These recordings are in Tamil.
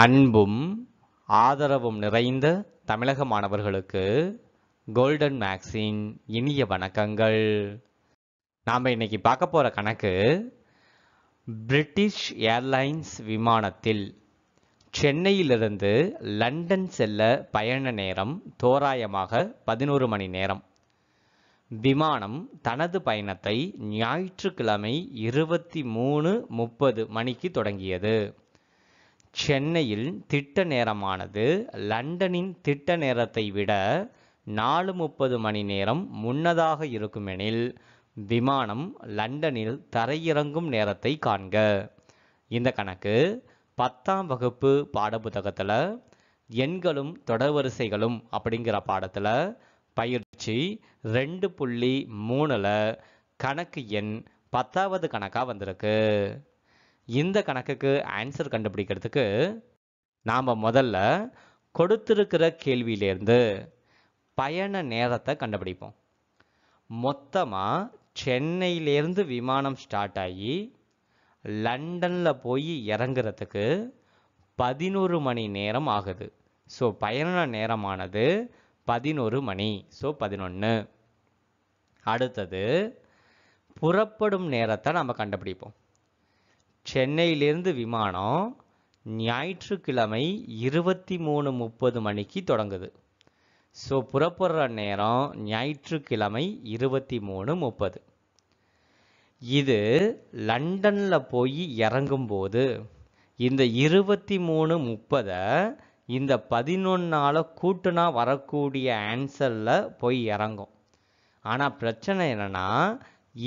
அன்பும் ஆதரவும் நிறைந்த தமிழக மாணவர்களுக்கு கோல்டன் மேக்ஸின் இனிய வணக்கங்கள் நாம் இன்னைக்கு பார்க்க போகிற கணக்கு பிரிட்டிஷ் ஏர்லைன்ஸ் விமானத்தில் சென்னையிலிருந்து லண்டன் செல்ல பயண நேரம் தோராயமாக பதினோரு மணி நேரம் விமானம் தனது பயணத்தை ஞாயிற்றுக்கிழமை இருபத்தி மூணு முப்பது மணிக்கு தொடங்கியது சென்னையில் திட்ட நேரமானது லண்டனின் திட்ட நேரத்தை விட நாலு முப்பது மணி நேரம் முன்னதாக இருக்குமெனில் விமானம் லண்டனில் தரையிறங்கும் நேரத்தை காண்க இந்த கணக்கு பத்தாம் வகுப்பு பாடப்புத்தகத்தில் எண்களும் தொடர்வரிசைகளும் அப்படிங்கிற பாடத்தில் பயிற்சி ரெண்டு புள்ளி மூணில் கணக்கு எண் பத்தாவது கணக்காக வந்திருக்கு இந்த கணக்குக்கு ஆன்சர் கண்டுபிடிக்கிறதுக்கு நாம் முதல்ல கொடுத்துருக்கிற கேள்வியிலேருந்து பயண நேரத்தை கண்டுபிடிப்போம் மொத்தமாக சென்னையிலேருந்து விமானம் ஸ்டார்ட் ஆகி லண்டனில் போய் இறங்குறதுக்கு பதினோரு மணி நேரம் ஆகுது ஸோ பயண நேரமானது பதினோரு மணி ஸோ பதினொன்று அடுத்தது புறப்படும் நேரத்தை நம்ம கண்டுபிடிப்போம் சென்னையிலிருந்து விமானம் ஞாயிற்றுக்கிழமை இருபத்தி மூணு முப்பது மணிக்கு தொடங்குது ஸோ புறப்படுற நேரம் ஞாயிற்றுக்கிழமை இருபத்தி மூணு முப்பது இது லண்டனில் போய் இறங்கும்போது இந்த இருபத்தி மூணு முப்பதை இந்த பதினொன்னால் கூட்டுனா வரக்கூடிய ஆன்சரில் போய் இறங்கும் ஆனால் பிரச்சனை என்னென்னா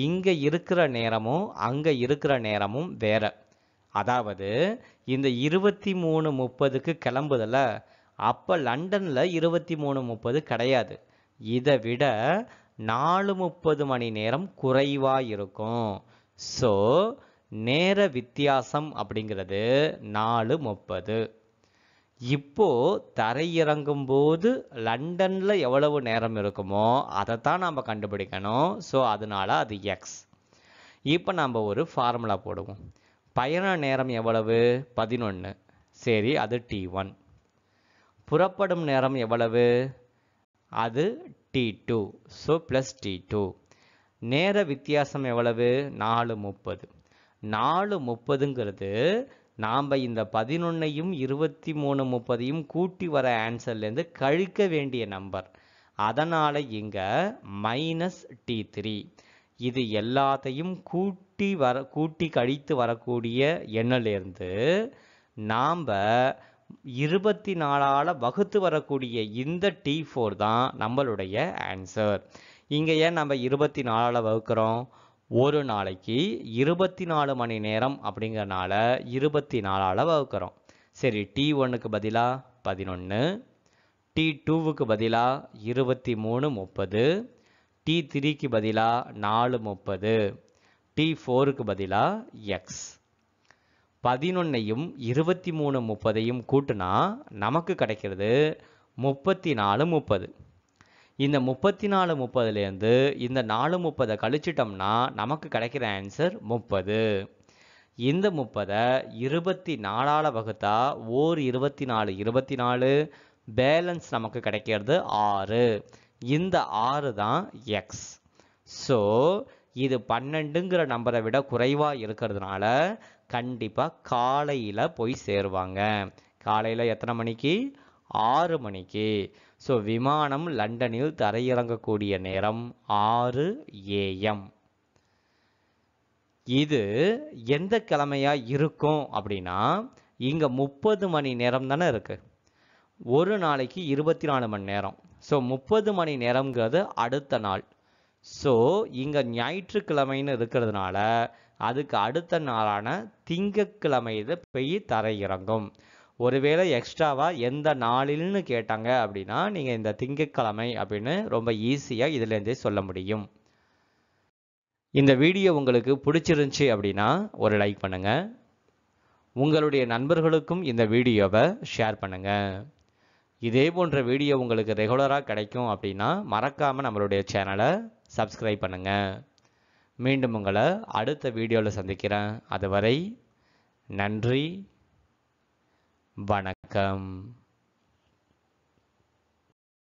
இங்கே இருக்கிற நேரமும் அங்கே இருக்கிற நேரமும் வேற அதாவது இந்த இருபத்தி மூணு முப்பதுக்கு கிளம்புதில்ல அப்போ லண்டனில் இருபத்தி மூணு முப்பது கிடையாது இதை விட நாலு முப்பது மணி நேரம் குறைவாக இருக்கும் ஸோ நேர வித்தியாசம் அப்படிங்கிறது நாலு முப்பது இப்போது தரையிறங்கும் போது லண்டனில் எவ்வளவு நேரம் இருக்குமோ அதை தான் நாம் கண்டுபிடிக்கணும் ஸோ அதனால் அது எக்ஸ் இப்போ நம்ம ஒரு ஃபார்முலா போடுவோம் பயண நேரம் எவ்வளவு பதினொன்று சரி அது டி ஒன் புறப்படும் நேரம் எவ்வளவு அது T two so plus T two நேர வித்தியாசம் எவ்வளவு நாலு முப்பது நாலு முப்பதுங்கிறது நாம் இந்த பதினொன்னையும் இருபத்தி மூணு முப்பதையும் கூட்டி வர ஆன்சர்லேருந்து கழிக்க வேண்டிய நம்பர் அதனால் இங்கே மைனஸ் டி த்ரீ இது எல்லாத்தையும் கூட்டி வர கூட்டி கழித்து வரக்கூடிய எண்ணிலேருந்து நாம் இருபத்தி நாலால் வகுத்து வரக்கூடிய இந்த டி ஃபோர் தான் நம்மளுடைய ஆன்சர் இங்கே ஏன் நம்ம இருபத்தி நாலால் வகுக்கிறோம் ஒரு நாளைக்கு இருபத்தி நாலு மணி நேரம் அப்படிங்கிறனால இருபத்தி நாலால் வகுக்கிறோம் சரி டி ஒன்றுக்கு பதிலாக பதினொன்று டி டூவுக்கு பதிலாக இருபத்தி மூணு முப்பது டி த்ரீக்கு பதிலாக நாலு முப்பது டி ஃபோருக்கு பதிலாக எக்ஸ் பதினொன்னையும் இருபத்தி மூணு முப்பதையும் கூட்டினா நமக்கு கிடைக்கிறது முப்பத்தி நாலு முப்பது இந்த முப்பத்தி நாலு முப்பதுலேருந்து இந்த நாலு முப்பதை கழிச்சிட்டோம்னா நமக்கு கிடைக்கிற ஆன்சர் முப்பது இந்த முப்பதை இருபத்தி நாலால் வகுத்தா ஓர் இருபத்தி நாலு இருபத்தி நாலு பேலன்ஸ் நமக்கு கிடைக்கிறது ஆறு இந்த ஆறு தான் எக்ஸ் ஸோ இது பன்னெண்டுங்கிற நம்பரை விட குறைவாக இருக்கிறதுனால கண்டிப்பாக காலையில் போய் சேருவாங்க காலையில் எத்தனை மணிக்கு ஆறு மணிக்கு ஸோ விமானம் லண்டனில் தரையிறங்கக்கூடிய நேரம் ஆறு ஏஎம் இது எந்த கிழமையாக இருக்கும் அப்படின்னா இங்கே முப்பது மணி நேரம் தானே இருக்குது ஒரு நாளைக்கு இருபத்தி நாலு மணி நேரம் ஸோ முப்பது மணி நேரம்ங்கிறது அடுத்த நாள் ஸோ இங்கே ஞாயிற்றுக்கிழமைன்னு இருக்கிறதுனால அதுக்கு அடுத்த நாளான திங்கக்கிழமை இது பெய் தரையிறங்கும் ஒருவேளை எக்ஸ்ட்ராவாக எந்த நாளில்னு கேட்டாங்க அப்படின்னா நீங்கள் இந்த திங்கட்கிழமை அப்படின்னு ரொம்ப ஈஸியாக இதுலேருந்தே சொல்ல முடியும் இந்த வீடியோ உங்களுக்கு பிடிச்சிருந்துச்சி அப்படின்னா ஒரு லைக் பண்ணுங்கள் உங்களுடைய நண்பர்களுக்கும் இந்த வீடியோவை ஷேர் பண்ணுங்கள் இதே போன்ற வீடியோ உங்களுக்கு ரெகுலராக கிடைக்கும் அப்படின்னா மறக்காமல் நம்மளுடைய சேனலை சப்ஸ்கிரைப் பண்ணுங்கள் மீண்டும் உங்களை அடுத்த வீடியோவில் சந்திக்கிறேன் அதுவரை நன்றி வணக்கம்